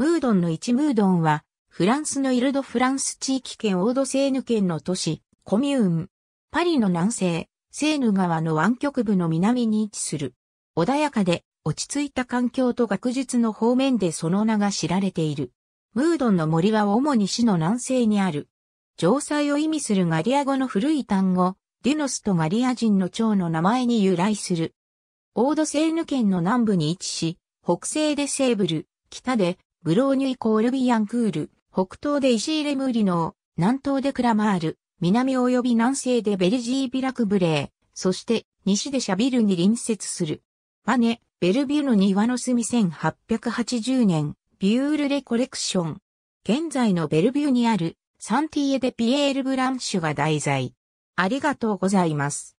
ムードンの1ムードンは、フランスのイルドフランス地域圏オードセーヌ県の都市、コミューン。パリの南西、セーヌ川の湾曲部の南に位置する。穏やかで落ち着いた環境と学術の方面でその名が知られている。ムードンの森は主に市の南西にある。城塞を意味するガリア語の古い単語、デュノスとガリア人の長の名前に由来する。オードセーヌ県の南部に位置し、北西でセーブル、北でブローニュイコールビアンクール、北東でイシーレムーリノー、南東でクラマール、南及び南西でベルジービラクブレー、そして西でシャビルに隣接する。バネ、ベルビューの庭の隅1880年、ビュールレコレクション。現在のベルビューにあるサンティエデ・ピエール・ブランシュが題材。ありがとうございます。